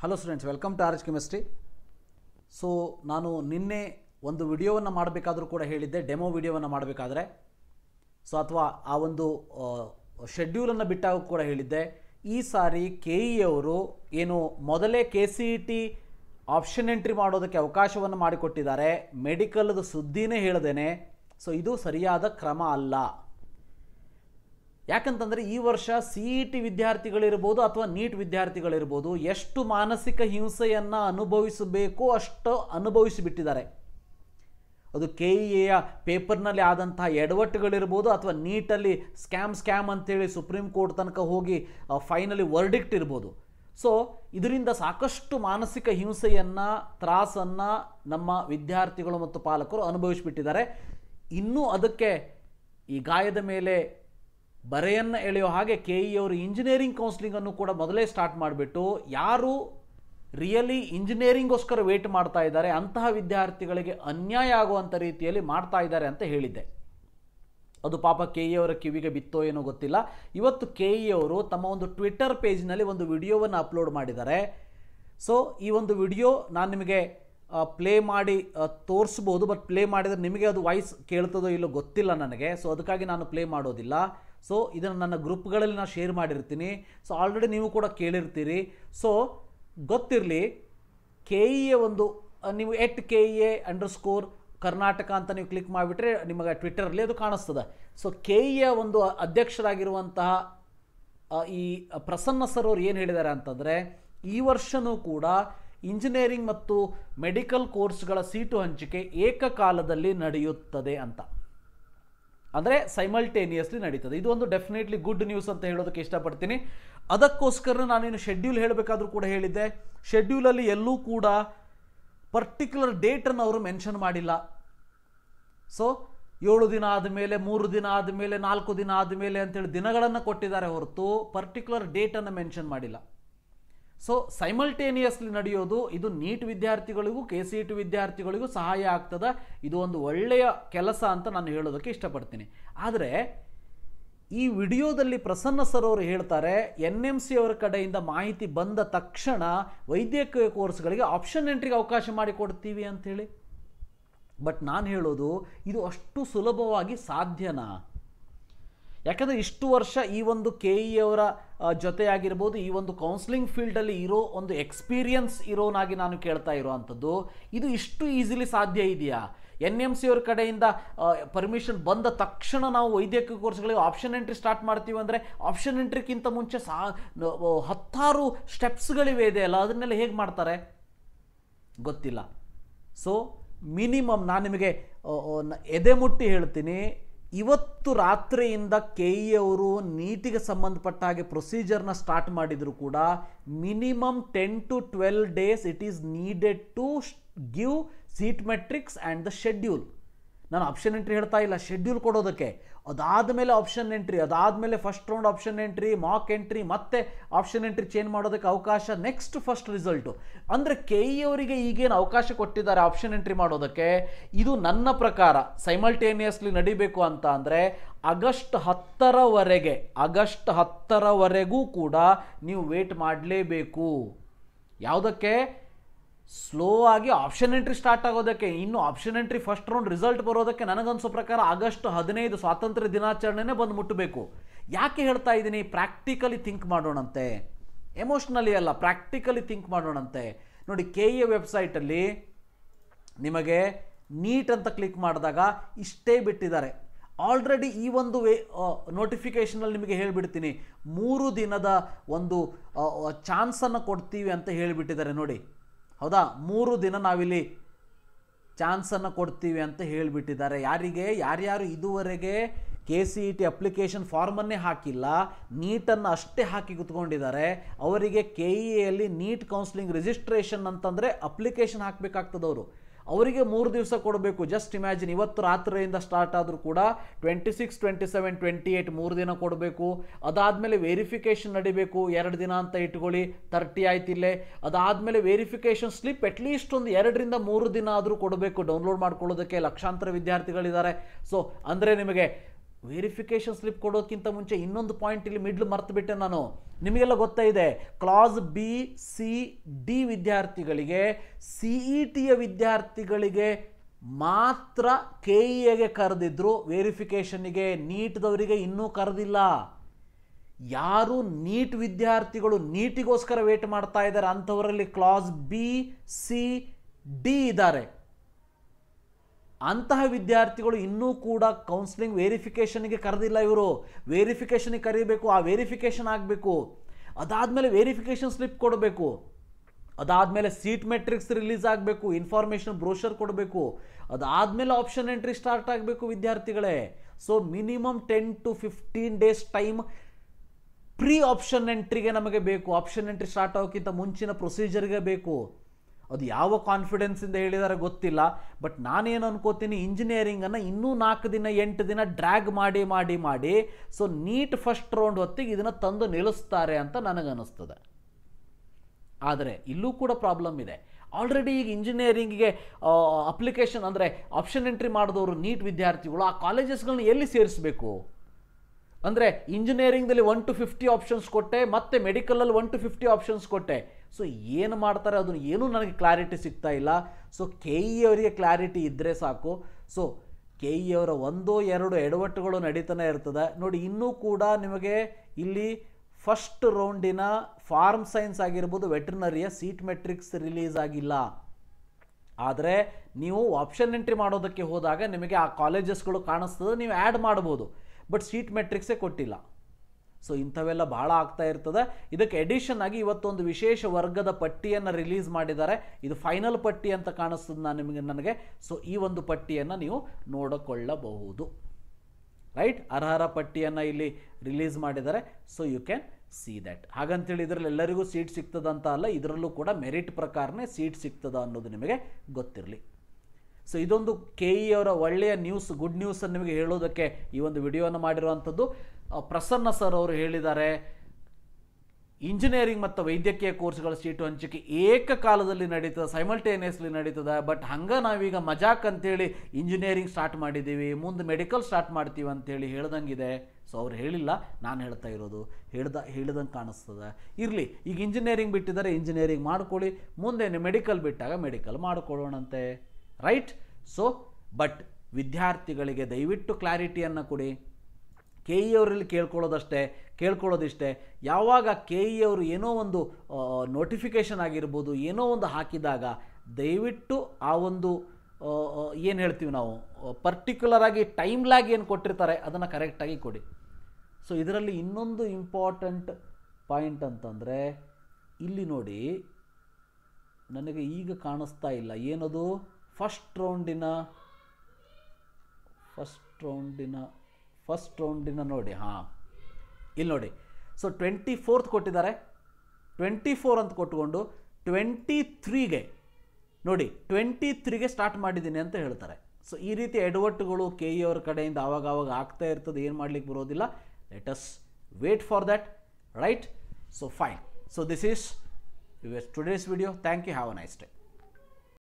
hello students welcome to org chemistry so ನಾನು ನಿನ್ನೆ ಒಂದು ವಿಡಿಯೋವನ್ನು ಮಾಡಬೇಕಾದರೂ ಕೂಡ ಹೇಳಿದ್ದೆ ಡೆಮೋ ವಿಡಿಯೋವನ್ನು ಮಾಡಬೇಕಾದ್ರೆ ಸೊ ಅಥವಾ ಆ ಒಂದು ಶೆಡ್ಯೂಲನ್ನು ಬಿಟ್ಟಾಗ ಕೂಡ ಹೇಳಿದ್ದೆ ಈ ಸಾರಿ ಕೆ ಇ e ಅವರು ಏನು ಮೊದಲೇ K C E T option entry ಮಾಡೋದಕ್ಕೆ ಅವಕಾಶವನ್ನು ಮಾಡಿಕೊಟ್ಟಿದ್ದಾರೆ ಮೆಡಿಕಲ್ದ ಸುದ್ದಿನೇ ಹೇಳ್ದೇನೆ ಸೊ ಇದು ಸರಿಯಾದ ಕ್ರಮ ಅಲ್ಲ ಯಾಕಂತಂದರೆ ಈ ವರ್ಷ ಸಿ ಇ ಟಿ ವಿದ್ಯಾರ್ಥಿಗಳಿರ್ಬೋದು ಅಥವಾ ನೀಟ್ ವಿದ್ಯಾರ್ಥಿಗಳಿರ್ಬೋದು ಎಷ್ಟು ಮಾನಸಿಕ ಹಿಂಸೆಯನ್ನು ಅನುಭವಿಸಬೇಕು ಅಷ್ಟು ಅನುಭವಿಸಿಬಿಟ್ಟಿದ್ದಾರೆ ಅದು ಕೆ ಇ e ಯ ಪೇಪರ್ನಲ್ಲಿ ಆದಂತಹ ಎಡವಟ್ಟುಗಳಿರ್ಬೋದು ಅಥವಾ ನೀಟಲ್ಲಿ ಸ್ಕ್ಯಾಮ್ ಸ್ಕ್ಯಾಮ್ ಅಂತೇಳಿ ಸುಪ್ರೀಂ ಕೋರ್ಟ್ ತನಕ ಹೋಗಿ ಫೈನಲಿ ವರ್ಡಿಕ್ಟ್ ಇರ್ಬೋದು ಸೊ ಇದರಿಂದ ಸಾಕಷ್ಟು ಮಾನಸಿಕ ಹಿಂಸೆಯನ್ನು ತ್ರಾಸನ್ನು ನಮ್ಮ ವಿದ್ಯಾರ್ಥಿಗಳು ಮತ್ತು ಪಾಲಕರು ಅನುಭವಿಸಿಬಿಟ್ಟಿದ್ದಾರೆ ಇನ್ನೂ ಅದಕ್ಕೆ ಈ ಗಾಯದ ಮೇಲೆ ಬರೆಯನ್ನು ಎಳೆಯೋ ಹಾಗೆ ಕೆ ಇ ಅವರು ಇಂಜಿನಿಯರಿಂಗ್ ಕೌನ್ಸಿಲಿಂಗನ್ನು ಕೂಡ ಮೊದಲೇ ಸ್ಟಾರ್ಟ್ ಮಾಡಿಬಿಟ್ಟು ಯಾರು ರಿಯಲಿ ಇಂಜಿನಿಯರಿಂಗ್ಗೋಸ್ಕರ ವೇಟ್ ಮಾಡ್ತಾ ಇದ್ದಾರೆ ಅಂತಹ ವಿದ್ಯಾರ್ಥಿಗಳಿಗೆ ಅನ್ಯಾಯ ಆಗುವಂಥ ರೀತಿಯಲ್ಲಿ ಮಾಡ್ತಾ ಇದ್ದಾರೆ ಅಂತ ಹೇಳಿದ್ದೆ ಅದು ಪಾಪ ಕೆ ಇ e ಅವರ ಕಿವಿಗೆ ಬಿತ್ತೋ ಏನೋ ಗೊತ್ತಿಲ್ಲ ಇವತ್ತು ಕೆ ಇ e ಅವರು ತಮ್ಮ ಒಂದು ಟ್ವಿಟ್ಟರ್ ಪೇಜ್ನಲ್ಲಿ ಒಂದು ವಿಡಿಯೋವನ್ನು ಅಪ್ಲೋಡ್ ಮಾಡಿದ್ದಾರೆ ಸೊ ಈ ಒಂದು ವಿಡಿಯೋ ನಾನು ನಿಮಗೆ ಪ್ಲೇ ಮಾಡಿ ತೋರಿಸ್ಬೋದು ಬಟ್ ಪ್ಲೇ ಮಾಡಿದರೆ ನಿಮಗೆ ಅದು ವಾಯ್ಸ್ ಕೇಳ್ತದೋ ಇಲ್ಲೋ ಗೊತ್ತಿಲ್ಲ ನನಗೆ ಸೊ ಅದಕ್ಕಾಗಿ ನಾನು ಪ್ಲೇ ಮಾಡೋದಿಲ್ಲ ಸೊ ಇದನ್ನು ನನ್ನ ಗ್ರೂಪ್ಗಳಲ್ಲಿ ನಾನು ಶೇರ್ ಮಾಡಿರ್ತೀನಿ ಸೊ ಆಲ್ರೆಡಿ ನೀವು ಕೂಡ ಕೇಳಿರ್ತೀರಿ ಸೊ ಗೊತ್ತಿರಲಿ ಕೆ ಇ e ಎ ಒಂದು ನೀವು at K E A underscore Karnataka ಅಂತ ನೀವು ಕ್ಲಿಕ್ ಮಾಡಿಬಿಟ್ರೆ ನಿಮಗೆ ಟ್ವಿಟ್ಟರಲ್ಲಿ ಅದು ಕಾಣಿಸ್ತದೆ ಸೊ ಕೆ ಇ ಎ ಒಂದು ಅಧ್ಯಕ್ಷರಾಗಿರುವಂತಹ ಈ ಪ್ರಸನ್ನ ಸರ್ ಅವರು ಏನು ಹೇಳಿದ್ದಾರೆ ಅಂತಂದರೆ ಈ ವರ್ಷವೂ ಕೂಡ ಇಂಜಿನಿಯರಿಂಗ್ ಮತ್ತು ಮೆಡಿಕಲ್ ಕೋರ್ಸ್ಗಳ ಸೀಟು ಹಂಚಿಕೆ ಏಕಕಾಲದಲ್ಲಿ ನಡೆಯುತ್ತದೆ ಅಂತ ಅಂದರೆ ಸೈಮಲ್ಟೇನಿಯಸ್ಲಿ ನಡೀತದೆ ಇದು ಒಂದು ಡೆಫಿನೆಟ್ಲಿ ಗುಡ್ ನ್ಯೂಸ್ ಅಂತ ಹೇಳೋದಕ್ಕೆ ಇಷ್ಟಪಡ್ತೀನಿ ಅದಕ್ಕೋಸ್ಕರ ನಾನೇನು ಶೆಡ್ಯೂಲ್ ಹೇಳಬೇಕಾದ್ರೂ ಕೂಡ ಹೇಳಿದ್ದೆ ಶೆಡ್ಯೂಲಲ್ಲಿ ಎಲ್ಲೂ ಕೂಡ ಪರ್ಟಿಕ್ಯುಲರ್ ಡೇಟನ್ನು ಅವರು ಮೆನ್ಷನ್ ಮಾಡಿಲ್ಲ ಸೊ ಏಳು ದಿನ ಆದಮೇಲೆ ಮೂರು ದಿನ ಆದಮೇಲೆ ನಾಲ್ಕು ದಿನ ಆದಮೇಲೆ ಅಂತೇಳಿ ದಿನಗಳನ್ನು ಕೊಟ್ಟಿದ್ದಾರೆ ಹೊರತು ಪರ್ಟಿಕ್ಯುಲರ್ ಡೇಟನ್ನು ಮೆನ್ಷನ್ ಮಾಡಿಲ್ಲ ಸೊ ಸೈಮಲ್ಟೇನಿಯಸ್ಲಿ ನಡೆಯೋದು ಇದು ನೀಟ್ ವಿದ್ಯಾರ್ಥಿಗಳಿಗೂ ಕೆ ಸಿ ಟಿ ವಿದ್ಯಾರ್ಥಿಗಳಿಗೂ ಸಹಾಯ ಆಗ್ತದೆ ಇದು ಒಂದು ಒಳ್ಳೆಯ ಕೆಲಸ ಅಂತ ನಾನು ಹೇಳೋದಕ್ಕೆ ಇಷ್ಟಪಡ್ತೀನಿ ಆದರೆ ಈ ವಿಡಿಯೋದಲ್ಲಿ ಪ್ರಸನ್ನ ಸರ್ ಅವರು ಹೇಳ್ತಾರೆ ಎನ್ ಎಮ್ ಸಿ ಅವರ ಕಡೆಯಿಂದ ಮಾಹಿತಿ ಬಂದ ತಕ್ಷಣ ವೈದ್ಯಕೀಯ ಕೋರ್ಸ್ಗಳಿಗೆ ಆಪ್ಷನ್ ಎಂಟ್ರಿಗೆ ಅವಕಾಶ ಮಾಡಿಕೊಡ್ತೀವಿ ಅಂಥೇಳಿ ಬಟ್ ನಾನು ಹೇಳೋದು ಇದು ಅಷ್ಟು ಸುಲಭವಾಗಿ ಸಾಧ್ಯನಾ ಯಾಕಂದರೆ ಇಷ್ಟು ವರ್ಷ ಈ ಒಂದು ಕೆ ಇ e ಅವರ ಜೊತೆಯಾಗಿರ್ಬೋದು ಈ ಒಂದು ಕೌನ್ಸಿಲಿಂಗ್ ಫೀಲ್ಡಲ್ಲಿ ಇರೋ ಒಂದು ಎಕ್ಸ್ಪೀರಿಯನ್ಸ್ ಇರೋನಾಗಿ ನಾನು ಕೇಳ್ತಾ ಇರೋವಂಥದ್ದು ಇದು ಇಷ್ಟು ಈಸಿಲಿ ಸಾಧ್ಯ ಇದೆಯಾ ಎನ್ ಎಮ್ ಸಿ ಅವ್ರ ಕಡೆಯಿಂದ ಪರ್ಮಿಷನ್ ಬಂದ ತಕ್ಷಣ ನಾವು ವೈದ್ಯಕೀಯ ಕೋರ್ಸ್ಗಳಿಗೆ ಆಪ್ಷನ್ ಎಂಟ್ರಿ ಸ್ಟಾರ್ಟ್ ಮಾಡ್ತೀವಿ ಅಂದರೆ ಆಪ್ಷನ್ ಎಂಟ್ರಿಗಿಂತ ಮುಂಚೆ ಸಾ ಹತ್ತಾರು ಸ್ಟೆಪ್ಸ್ಗಳಿವೆ ಇದೆ ಅಲ್ಲ ಅದನ್ನೆಲ್ಲ ಹೇಗೆ ಮಾಡ್ತಾರೆ ಗೊತ್ತಿಲ್ಲ ಸೊ ಮಿನಿಮಮ್ ನಾನು ನಿಮಗೆ ಎದೆ ಮುಟ್ಟಿ ಹೇಳ್ತೀನಿ ಇವತ್ತು ರಾತ್ರಿಯಿಂದ ಕೆ ಇ e ಅವರು ನೀಟಿಗೆ ಸಂಬಂಧಪಟ್ಟ ಹಾಗೆ ಪ್ರೊಸೀಜರ್ನ ಸ್ಟಾರ್ಟ್ ಮಾಡಿದರೂ ಕೂಡ minimum ten to twelve days it is needed to give seat matrix and the schedule ನಾನು ಆಪ್ಷನ್ ಎಂಟ್ರಿ ಹೇಳ್ತಾ ಇಲ್ಲ ಶೆಡ್ಯೂಲ್ ಕೊಡೋದಕ್ಕೆ ಅದಾದ ಮೇಲೆ ಆಪ್ಷನ್ ಎಂಟ್ರಿ ಅದಾದ ಮೇಲೆ first round option entry mock entry ಮತ್ತೆ ಆಪ್ಷನ್ ಎಂಟ್ರಿ ಚೇಂಜ್ ಮಾಡೋದಕ್ಕೆ ಅವಕಾಶ ನೆಕ್ಸ್ಟ್ ಫಸ್ಟ್ ರಿಸಲ್ಟು ಅಂದರೆ ಕೆ ಇ ಅವರಿಗೆ ಈಗೇನು ಅವಕಾಶ ಕೊಟ್ಟಿದ್ದಾರೆ ಆಪ್ಷನ್ ಎಂಟ್ರಿ ಮಾಡೋದಕ್ಕೆ ಇದು ನನ್ನ ಪ್ರಕಾರ ಸೈಮಲ್ಟೇನಿಯಸ್ಲಿ ನಡಿಬೇಕು ಅಂತ ಅಂದರೆ ಆಗಸ್ಟ್ ಹತ್ತರವರೆಗೆ ಆಗಸ್ಟ್ ಹತ್ತರವರೆಗೂ ಕೂಡ ನೀವು ವೇಟ್ ಮಾಡಲೇಬೇಕು ಯಾವುದಕ್ಕೆ ಸ್ಲೋ ಆಗಿ ಆಪ್ಷನ್ ಎಂಟ್ರಿ ಸ್ಟಾರ್ಟ್ ಆಗೋದಕ್ಕೆ ಇನ್ನು option entry first round result ಬರೋದಕ್ಕೆ ನನಗನ್ಸೋ ಪ್ರಕಾರ ಆಗಸ್ಟ್ ಹದಿನೈದು ಸ್ವಾತಂತ್ರ್ಯ ದಿನಾಚರಣೆನೇ ಬಂದು ಮುಟ್ಟಬೇಕು ಯಾಕೆ ಹೇಳ್ತಾ ಇದ್ದೀನಿ ಪ್ರಾಕ್ಟಿಕಲಿ ಥಿಂಕ್ ಮಾಡೋಣಂತೆ ಎಮೋಷ್ನಲಿ ಅಲ್ಲ ಪ್ರಾಕ್ಟಿಕಲಿ ಥಿಂಕ್ ಮಾಡೋಣಂತೆ ನೋಡಿ ಕೆ ಎ ವೆಬ್ಸೈಟಲ್ಲಿ ನಿಮಗೆ ನೀಟ್ ಅಂತ ಕ್ಲಿಕ್ ಮಾಡಿದಾಗ ಇಷ್ಟೇ ಬಿಟ್ಟಿದ್ದಾರೆ ಆಲ್ರೆಡಿ ಈ ಒಂದು ವೇ ನೋಟಿಫಿಕೇಷನಲ್ಲಿ ನಿಮಗೆ ಹೇಳಿಬಿಡ್ತೀನಿ ಮೂರು ದಿನದ ಒಂದು ಚಾನ್ಸನ್ನು ಕೊಡ್ತೀವಿ ಅಂತ ಹೇಳಿಬಿಟ್ಟಿದ್ದಾರೆ ನೋಡಿ ಹೌದಾ ಮೂರು ದಿನ ನಾವಿಲ್ಲಿ ಚಾನ್ಸನ್ನು ಕೊಡ್ತೀವಿ ಅಂತ ಹೇಳಿಬಿಟ್ಟಿದ್ದಾರೆ ಯಾರಿಗೆ ಯಾರ್ಯಾರು ಇದುವರೆಗೆ K C E T application ಫಾರ್ಮನ್ನೇ ಹಾಕಿಲ್ಲ ನೀಟನ್ನು ಅಷ್ಟೇ ಹಾಕಿ ಕುತ್ಕೊಂಡಿದ್ದಾರೆ ಅವರಿಗೆ ಕೆ ಇ e ಎಲ್ಲಿ ನೀಟ್ ಕೌನ್ಸಿಲಿಂಗ್ ರಿಜಿಸ್ಟ್ರೇಷನ್ ಅಂತಂದರೆ ಅಪ್ಲಿಕೇಶನ್ ಹಾಕಬೇಕಾಗ್ತದವರು ಅವರಿಗೆ ಮೂರು ದಿವಸ ಕೊಡಬೇಕು ಜಸ್ಟ್ ಇಮ್ಯಾಜಿನ್ ಇವತ್ತು ರಾತ್ರಿಯಿಂದ ಸ್ಟಾರ್ಟ್ ಆದರೂ ಕೂಡ twenty six twenty seven twenty eight ಮೂರು ದಿನ ಕೊಡಬೇಕು ಅದಾದಮೇಲೆ ವೆರಿಫಿಕೇಷನ್ ನಡಿಬೇಕು ಎರಡು ದಿನ ಅಂತ ಇಟ್ಕೊಳ್ಳಿ ತರ್ಟಿ ಆಯ್ತಿಲ್ಲೇ ಅದಾದಮೇಲೆ ವೆರಿಫಿಕೇಷನ್ ಸ್ಲಿಪ್ ಅಟ್ಲೀಸ್ಟ್ ಒಂದು ಎರಡರಿಂದ ಮೂರು ದಿನ ಆದರೂ ಕೊಡಬೇಕು ಡೌನ್ಲೋಡ್ ಮಾಡ್ಕೊಳ್ಳೋದಕ್ಕೆ ಲಕ್ಷಾಂತರ ವಿದ್ಯಾರ್ಥಿಗಳಿದ್ದಾರೆ ಸೊ ಅಂದರೆ ನಿಮಗೆ ವೆರಿಫಿಕೇಶನ್ ಸ್ಲಿಪ್ ಕೊಡೋಕ್ಕಿಂತ ಮುಂಚೆ ಇನ್ನೊಂದು ಪಾಯಿಂಟ್ ಇಲ್ಲಿ ಮಿಡ್ಲ್ ಬಿಟ್ಟೆ ನಾನು ನಿಮಗೆಲ್ಲ ಗೊತ್ತಾ ಇದೆ ಕ್ಲಾಸ್ ಬಿ ಸಿ ಡಿ ವಿದ್ಯಾರ್ಥಿಗಳಿಗೆ ಸಿ ಇ ಟಿಯ ವಿದ್ಯಾರ್ಥಿಗಳಿಗೆ ಮಾತ್ರ ಕೆ ಇ e ಎಗೆ ಕರೆದಿದ್ರು ವೆರಿಫಿಕೇಶನ್ಗೆ ನೀಟ್ದವರಿಗೆ ಇನ್ನೂ ಕರೆದಿಲ್ಲ ಯಾರು ನೀಟ್ ವಿದ್ಯಾರ್ಥಿಗಳು ನೀಟಿಗೋಸ್ಕರ ವೇಟ್ ಮಾಡ್ತಾ ಇದ್ದಾರೆ ಅಂಥವರಲ್ಲಿ ಕ್ಲಾಸ್ ಬಿ ಸಿ ಡಿ ಇದ್ದಾರೆ ಅಂತಹ ವಿದ್ಯಾರ್ಥಿಗಳು ಇನ್ನೂ ಕೂಡ ಕೌನ್ಸಿಲಿಂಗ್ ವೇರಿಫಿಕೇಷನ್ಗೆ ಕರೆದಿಲ್ಲ ಇವರು ವೇರಿಫಿಕೇಷನ್ಗೆ ಕರೀಬೇಕು ಆ ವೇರಿಫಿಕೇಷನ್ ಆಗಬೇಕು ಅದಾದಮೇಲೆ ವೇರಿಫಿಕೇಷನ್ ಸ್ಲಿಪ್ ಕೊಡಬೇಕು ಅದಾದಮೇಲೆ ಸೀಟ್ ಮೆಟ್ರಿಕ್ಸ್ ರಿಲೀಸ್ ಆಗಬೇಕು ಇನ್ಫಾರ್ಮೇಷನ್ ಬ್ರೋಷರ್ ಕೊಡಬೇಕು ಅದಾದಮೇಲೆ ಆಪ್ಷನ್ ಎಂಟ್ರಿ ಸ್ಟಾರ್ಟ್ ಆಗಬೇಕು ವಿದ್ಯಾರ್ಥಿಗಳೇ so minimum ten to fifteen days time pre option ಎಂಟ್ರಿಗೆ ನಮಗೆ ಬೇಕು ಆಪ್ಷನ್ ಎಂಟ್ರಿ ಸ್ಟಾರ್ಟ್ ಆಗೋಕ್ಕಿಂತ ಮುಂಚಿನ ಪ್ರೊಸೀಜರ್ಗೆ ಬೇಕು ಅದು ಯಾವ ಕಾನ್ಫಿಡೆನ್ಸಿಂದ ಹೇಳಿದಾರೆ ಗೊತ್ತಿಲ್ಲ ಬಟ್ ನಾನೇನು ಅನ್ಕೋತೀನಿ ಇಂಜಿನಿಯರಿಂಗನ್ನು ಇನ್ನೂ ನಾಲ್ಕು ದಿನ ಎಂಟು ದಿನ ಡ್ರ್ಯಾಗ್ ಮಾಡಿ ಮಾಡಿ ಮಾಡಿ ಸೊ ನೀಟ್ ಫಸ್ಟ್ ರೌಂಡ್ ಹೊತ್ತಿಗೆ ಇದನ್ನು ತಂದು ನಿಲ್ಲಿಸ್ತಾರೆ ಅಂತ ನನಗನ್ನಿಸ್ತದೆ ಆದರೆ ಇಲ್ಲೂ ಕೂಡ ಪ್ರಾಬ್ಲಮ್ ಇದೆ ಆಲ್ರೆಡಿ ಈಗ ಇಂಜಿನಿಯರಿಂಗಿಗೆ ಅಪ್ಲಿಕೇಶನ್ ಅಂದರೆ ಆಪ್ಷನ್ ಎಂಟ್ರಿ ಮಾಡಿದವರು ನೀಟ್ ವಿದ್ಯಾರ್ಥಿಗಳು ಆ ಕಾಲೇಜಸ್ಗಳನ್ನ ಎಲ್ಲಿ ಸೇರಿಸಬೇಕು ಅಂದರೆ ಇಂಜಿನಿಯರಿಂಗ್ದಲ್ಲಿ ಒನ್ ಟು ಫಿಫ್ಟಿ ಆಪ್ಷನ್ಸ್ ಕೊಟ್ಟೆ ಮತ್ತು ಮೆಡಿಕಲಲ್ಲಿ ಒನ್ ಟು ಫಿಫ್ಟಿ ಆಪ್ಷನ್ಸ್ ಕೊಟ್ಟೆ ಸೊ ಏನು ಮಾಡ್ತಾರೆ ಅದನ್ನು ಏನೂ ನನಗೆ ಕ್ಲಾರಿಟಿ ಸಿಗ್ತಾ ಇಲ್ಲ ಸೊ ಕೆ ಇ ಅವರಿಗೆ ಕ್ಲಾರಿಟಿ ಇದ್ದರೆ ಸಾಕು ಸೊ ಕೆ ಇ ಅವರ ಒಂದು ಎರಡು ಎಡವಟ್ಟುಗಳು ನಡೀತಾನೆ ಇರ್ತದೆ ನೋಡಿ ಇನ್ನೂ ಕೂಡ ನಿಮಗೆ ಇಲ್ಲಿ ಫಸ್ಟ್ ರೌಂಡಿನ ಫಾರ್ಮ್ ಸೈನ್ಸ್ ಆಗಿರ್ಬೋದು ವೆಟ್ರಿನರಿಯ ಸೀಟ್ ಮೆಟ್ರಿಕ್ಸ್ ರಿಲೀಸ್ ಆಗಿಲ್ಲ ಆದರೆ ನೀವು ಆಪ್ಷನ್ ಎಂಟ್ರಿ ಮಾಡೋದಕ್ಕೆ ಹೋದಾಗ ನಿಮಗೆ ಆ ಕಾಲೇಜಸ್ಗಳು ಕಾಣಿಸ್ತದೆ ನೀವು ಆ್ಯಡ್ ಮಾಡ್ಬೋದು ಬಟ್ ಸೀಟ್ ಮೆಟ್ರಿಕ್ಸೇ ಕೊಟ್ಟಿಲ್ಲ ಸೊ ಇಂಥವೆಲ್ಲ ಭಾಳ ಆಗ್ತಾ ಇರ್ತದೆ ಇದಕ್ಕೆ ಎಡಿಷನ್ ಆಗಿ ಇವತ್ತೊಂದು ವಿಶೇಷ ವರ್ಗದ ಪಟ್ಟಿಯನ್ನು ರಿಲೀಸ್ ಮಾಡಿದ್ದಾರೆ ಇದು ಫೈನಲ್ ಪಟ್ಟಿ ಅಂತ ಕಾಣಿಸ್ತದೆ ನಾನು ನಿಮಗೆ ನನಗೆ ಸೊ ಈ ಒಂದು ಪಟ್ಟಿಯನ್ನು ನೀವು ನೋಡಿಕೊಳ್ಳಬಹುದು ರೈಟ್ ಅರ್ಹರ ಪಟ್ಟಿಯನ್ನು ಇಲ್ಲಿ ರಿಲೀಸ್ ಮಾಡಿದ್ದಾರೆ so you can see that ಹಾಗಂತೇಳಿ ಇದರಲ್ಲಿ ಎಲ್ಲರಿಗೂ ಸೀಟ್ ಸಿಗ್ತದೆ ಅಂತ ಅಲ್ಲ ಇದರಲ್ಲೂ ಕೂಡ ಮೆರಿಟ್ ಪ್ರಕಾರನೇ ಸೀಟ್ ಸಿಗ್ತದೆ ಅನ್ನೋದು ನಿಮಗೆ ಗೊತ್ತಿರಲಿ ಸೊ ಇದೊಂದು ಕೆ ಇ e ಅವರ ಒಳ್ಳೆಯ ನ್ಯೂಸ್ ಗುಡ್ ನ್ಯೂಸನ್ನು ನಿಮಗೆ ಹೇಳೋದಕ್ಕೆ ಈ ಒಂದು ವಿಡಿಯೋನ ಮಾಡಿರುವಂಥದ್ದು ಪ್ರಸನ್ನ ಸರ್ ಅವರು ಹೇಳಿದ್ದಾರೆ ಇಂಜಿನಿಯರಿಂಗ್ ಮತ್ತು ವೈದ್ಯಕೀಯ ಕೋರ್ಸ್ಗಳ ಸೀಟು ಹಂಚಿಕೆ ಏಕಕಾಲದಲ್ಲಿ ನಡೀತದೆ ಸೈಮಲ್ಟೇನಿಯಸ್ಲಿ ನಡೀತದೆ ಬಟ್ ಹಂಗೆ ನಾವೀಗ ಮಜಾಕ್ ಅಂತೇಳಿ ಇಂಜಿನಿಯರಿಂಗ್ ಸ್ಟಾರ್ಟ್ ಮಾಡಿದ್ದೀವಿ ಮುಂದೆ ಮೆಡಿಕಲ್ ಸ್ಟಾರ್ಟ್ ಮಾಡ್ತೀವಿ ಅಂತೇಳಿ ಹೇಳ್ದಂಗಿದೆ ಸೊ ಅವ್ರು ಹೇಳಿಲ್ಲ ನಾನು ಹೇಳ್ತಾ ಇರೋದು ಹೇಳ್ದ ಹೇಳಿದಂಗೆ ಕಾಣಿಸ್ತದೆ ಇರಲಿ ಈಗ ಇಂಜಿನಿಯರಿಂಗ್ ಬಿಟ್ಟಿದ್ದಾರೆ ಇಂಜಿನಿಯರಿಂಗ್ ಮಾಡ್ಕೊಳ್ಳಿ ಮುಂದೇನು ಮೆಡಿಕಲ್ ಬಿಟ್ಟಾಗ ಮೆಡಿಕಲ್ ಮಾಡಿಕೊಳ್ಳೋಣಂತೆ ರೈಟ್ ಸೊ ಬಟ್ ವಿದ್ಯಾರ್ಥಿಗಳಿಗೆ ದಯವಿಟ್ಟು ಕ್ಲಾರಿಟಿಯನ್ನು ಕೊಡಿ ಕೆ ಇ e ಅವರಲ್ಲಿ ಕೇಳ್ಕೊಳ್ಳೋದಷ್ಟೇ ಕೇಳ್ಕೊಳ್ಳೋದಿಷ್ಟೇ ಯಾವಾಗ ಕೆ ಇ e ಅವರು ಏನೋ ಒಂದು ನೋಟಿಫಿಕೇಷನ್ ಆಗಿರ್ಬೋದು ಏನೋ ಒಂದು ಹಾಕಿದಾಗ ದಯವಿಟ್ಟು ಆ ಒಂದು ಏನು ಹೇಳ್ತೀವಿ ನಾವು ಪರ್ಟಿಕ್ಯುಲರಾಗಿ ಟೈಮ್ ಲ್ಯಾಗ್ ಏನು ಕೊಟ್ಟಿರ್ತಾರೆ ಅದನ್ನು ಕರೆಕ್ಟಾಗಿ ಕೊಡಿ ಸೊ ಇದರಲ್ಲಿ ಇನ್ನೊಂದು ಇಂಪಾರ್ಟೆಂಟ್ ಪಾಯಿಂಟ್ ಅಂತಂದರೆ ಇಲ್ಲಿ ನೋಡಿ ನನಗೆ ಈಗ ಕಾಣಿಸ್ತಾ ಇಲ್ಲ ಏನದು ಫಸ್ಟ್ ರೌಂಡಿನ ಫಸ್ಟ್ ರೌಂಡಿನ ಫಸ್ಟ್ ರೌಂಡಿನ ನೋಡಿ ಹಾಂ ಇಲ್ಲಿ ನೋಡಿ ಸೊ ಟ್ವೆಂಟಿ ಫೋರ್ತ್ ಕೊಟ್ಟಿದ್ದಾರೆ ಟ್ವೆಂಟಿ ಫೋರ್ ಅಂತ ಕೊಟ್ಟುಕೊಂಡು ಟ್ವೆಂಟಿ ತ್ರೀಗೆ ನೋಡಿ ಟ್ವೆಂಟಿ ತ್ರೀಗೆ ಸ್ಟಾರ್ಟ್ ಮಾಡಿದ್ದೀನಿ ಅಂತ ಹೇಳ್ತಾರೆ ಸೊ ಈ ರೀತಿ ಎಡವಟ್ಟುಗಳು ಕೆ ಇ e ಅವ್ರ ಕಡೆಯಿಂದ ಆವಾಗವಾಗ ಆಗ್ತಾ ಇರ್ತದೆ ಏನು ಮಾಡಲಿಕ್ಕೆ ಬರೋದಿಲ್ಲ let us wait for that right so fine so this is your today's video thank you have a nice day